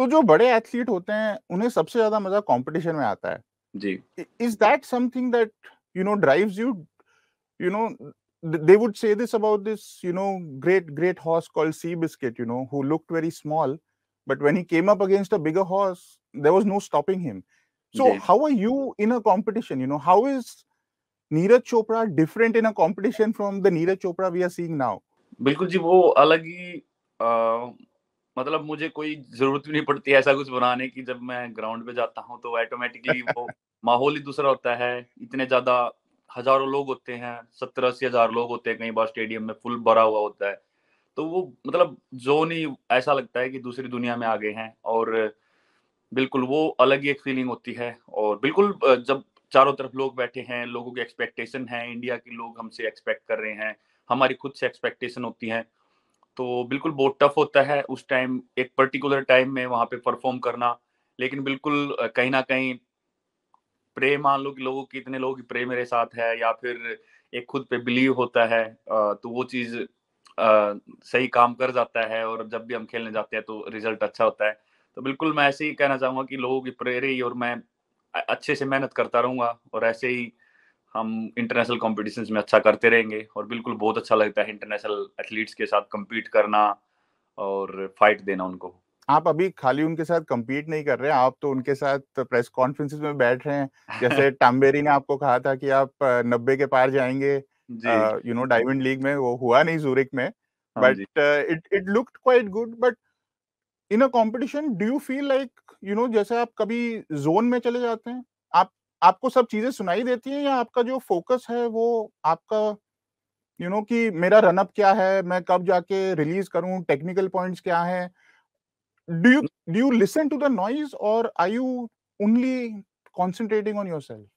तो जो बड़े एथलीट होते हैं उन्हें सबसे ज्यादा मजा कंपटीशन में आता है जी is that something that you know drives you you know they would say this about this you know great great horse called seabiscuit you know who looked very small but when he came up against a bigger horse there was no stopping him so yeah. how are you in a competition you know how is Neeraj Chopra different in a competition from the Neeraj Chopra we are seeing now बिल्कुल जी वो अलग ही मतलब मुझे कोई जरूरत भी नहीं पड़ती ऐसा कुछ बनाने की जब मैं ग्राउंड पे जाता हूँ तो ऑटोमेटिकली वो माहौल ही दूसरा होता है इतने ज्यादा हजारों लोग होते हैं सत्तर अस्सी हजार लोग होते हैं कई बार स्टेडियम में फुल भरा हुआ होता है तो वो मतलब जोन ही ऐसा लगता है कि दूसरी दुनिया में आ गए हैं और बिल्कुल वो अलग ही एक फीलिंग होती है और बिल्कुल जब चारों तरफ लोग बैठे हैं लोगों की एक्सपेक्टेशन है इंडिया के लोग हमसे एक्सपेक्ट कर रहे हैं हमारी खुद से एक्सपेक्टेशन होती है तो बिल्कुल बहुत टफ होता है उस टाइम एक पर्टिकुलर टाइम में वहाँ पे परफॉर्म करना लेकिन बिल्कुल कहीं ना कहीं प्रेम मान लो कि लोगों की इतने लोगों की प्रेम मेरे साथ है या फिर एक खुद पे बिलीव होता है तो वो चीज़ सही काम कर जाता है और जब भी हम खेलने जाते हैं तो रिजल्ट अच्छा होता है तो बिल्कुल मैं ऐसे ही कहना चाहूँगा कि लोगों की प्रेर ही और मैं अच्छे से मेहनत करता रहूंगा और ऐसे ही हम इंटरनेशनल कॉम्पिटिशन में अच्छा करते रहेंगे और बिल्कुल बहुत अच्छा लगता है इंटरनेशनल एथलीट्स के साथ कम्पीट करना और फाइट देना उनको आप अभी खाली उनके साथ कम्पीट नहीं कर रहे हैं आप तो उनके साथ प्रेस कॉन्फ्रेंस में बैठ रहे हैं जैसे टाम्बेरी ने आपको कहा था कि आप नब्बे के पार जाएंगे यू नो डायमंड लीग में वो हुआ नहीं जूरिक में but it it looked quite good but in a competition do you feel like you know जैसे आप कभी जोन में चले जाते हैं आप आपको सब चीजें सुनाई देती हैं या आपका जो फोकस है वो आपका यू you नो know, कि मेरा रनअप क्या है मैं कब जाके रिलीज करूं टेक्निकल पॉइंट्स क्या है do you do you listen to the noise और I you only concentrating on yourself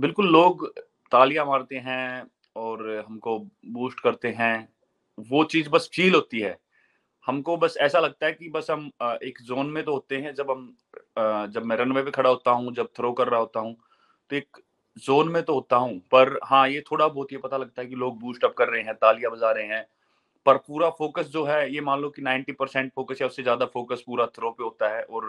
बिल्कुल लोग तालियां मारते हैं और हमको बूस्ट करते हैं वो चीज बस फील होती है हमको बस ऐसा लगता है कि बस हम एक जोन में तो होते हैं जब हम जब मैं रनवे पे खड़ा होता हूँ जब थ्रो कर रहा होता हूँ तो एक जोन में तो होता हूँ पर हाँ ये थोड़ा बहुत ये पता लगता है कि लोग बूस्ट अप कर रहे हैं तालियां बजा रहे हैं पर पूरा फोकस जो है ये मान लो कि नाइनटी परसेंट फोकस या उससे ज्यादा फोकस पूरा थ्रो पे होता है और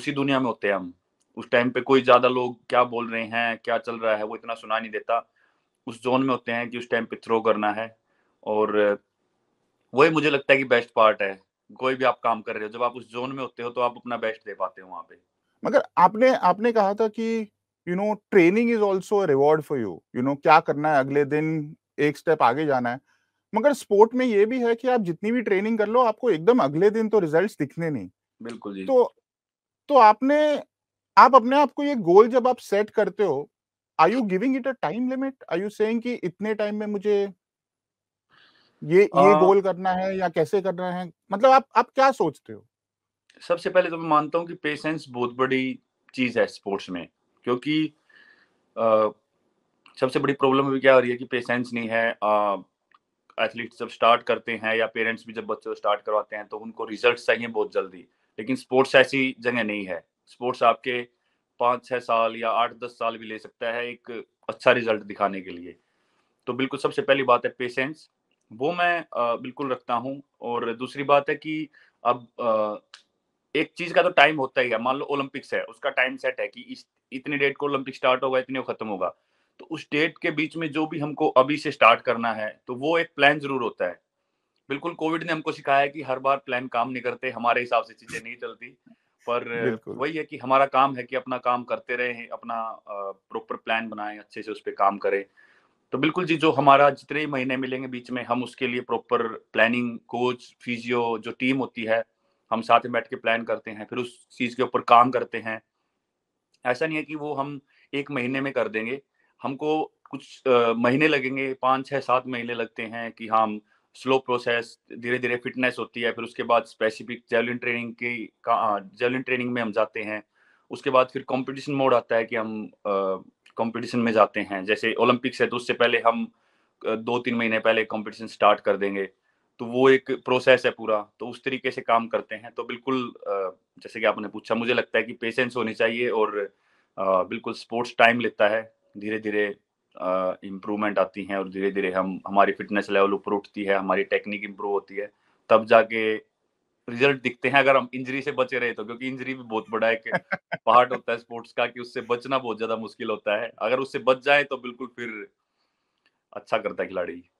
उसी दुनिया में होते हैं हम उस टाइम पे कोई ज्यादा लोग क्या बोल रहे हैं क्या चल रहा है वो इतना सुना नहीं देता उस जोन में होते हैं कि उस टाइम पे थ्रो करना है और वही मुझे लगता है कि बेस्ट पार्ट है कोई भी आप काम कर रहे हो जब आप उस जोन में होते हो तो आप अपना बेस्ट दे पाते हो वहां पे मगर आपने आपने कहा था कि you know training is also reward for you you know क्या करना है अगले दिन एक स्टेप आगे जाना है मगर स्पोर्ट में ये भी है कि आप जितनी भी ट्रेनिंग कर लो आपको एकदम अगले दिन तो रिजल्ट्स दिखने नहीं बिल्कुल जी तो तो आपने आप अपने आप को ये गोल जब आप सेट करते हो are you giving it a time limit are you saying कि इतने टाइम में मुझे ये ये हाँ। गोल करना है या कैसे करना है मतलब आप आप क्या सोचते हो सबसे पहले तो मैं मानता हूँ कि पेशेंस बहुत बड़ी चीज है स्पोर्ट्स में क्योंकि आ, सबसे बड़ी प्रॉब्लम भी क्या हो रही है कि पेशेंस नहीं है एथलीट जब स्टार्ट करते हैं या पेरेंट्स भी जब बच्चों को स्टार्ट करवाते हैं तो उनको रिजल्ट चाहिए बहुत जल्दी लेकिन स्पोर्ट्स ऐसी जगह नहीं है स्पोर्ट्स आपके पाँच छः साल या आठ दस साल भी ले सकता है एक अच्छा रिजल्ट दिखाने के लिए तो बिल्कुल सबसे पहली बात है पेशेंस वो मैं बिल्कुल रखता हूँ और दूसरी बात है कि अब एक चीज का तो टाइम होता ही है मान लो ओलंपिक्स है उसका टाइम सेट है कि इस इतनी डेट को ओलंपिक स्टार्ट होगा इतने खत्म होगा तो उस डेट के बीच में जो भी हमको अभी से स्टार्ट करना है तो वो एक प्लान जरूर होता है बिल्कुल कोविड ने हमको सिखाया है कि हर बार प्लान काम नहीं करते हमारे हिसाब से चीजें नहीं चलती पर वही है कि हमारा काम है कि अपना काम करते रहे अपना प्रॉपर प्लान बनाए अच्छे से उस पर काम करें तो बिल्कुल जी जो हमारा जितने महीने मिलेंगे बीच में हम उसके लिए प्रॉपर प्लानिंग कोच फिजियो जो टीम होती है हम साथ में बैठ के प्लान करते हैं फिर उस चीज़ के ऊपर काम करते हैं ऐसा नहीं है कि वो हम एक महीने में कर देंगे हमको कुछ आ, महीने लगेंगे पाँच छः सात महीने लगते हैं कि हाँ, हम स्लो प्रोसेस धीरे धीरे फिटनेस होती है फिर उसके बाद स्पेसिफिक जेवलिन ट्रेनिंग की जेवलिन ट्रेनिंग हाँ, में हम जाते हैं उसके बाद फिर कंपटीशन मोड आता है कि हम कंपटीशन में जाते हैं जैसे ओलंपिक्स है तो उससे पहले हम दो तीन महीने पहले कंपटीशन स्टार्ट कर देंगे तो वो एक प्रोसेस है पूरा तो उस तरीके से काम करते हैं तो बिल्कुल जैसे कि आपने पूछा मुझे लगता है कि पेशेंस होनी चाहिए और बिल्कुल स्पोर्ट्स टाइम लेता है धीरे धीरे इम्प्रूवमेंट आती है और धीरे धीरे हम हमारी फिटनेस लेवल ऊपर उठती है हमारी टेक्निक इम्प्रूव होती है तब जाके रिजल्ट दिखते हैं अगर हम इंजरी से बचे रहे तो क्योंकि इंजरी भी बहुत बड़ा एक पार्ट होता है स्पोर्ट्स का कि उससे बचना बहुत ज्यादा मुश्किल होता है अगर उससे बच जाए तो बिल्कुल फिर अच्छा करता है खिलाड़ी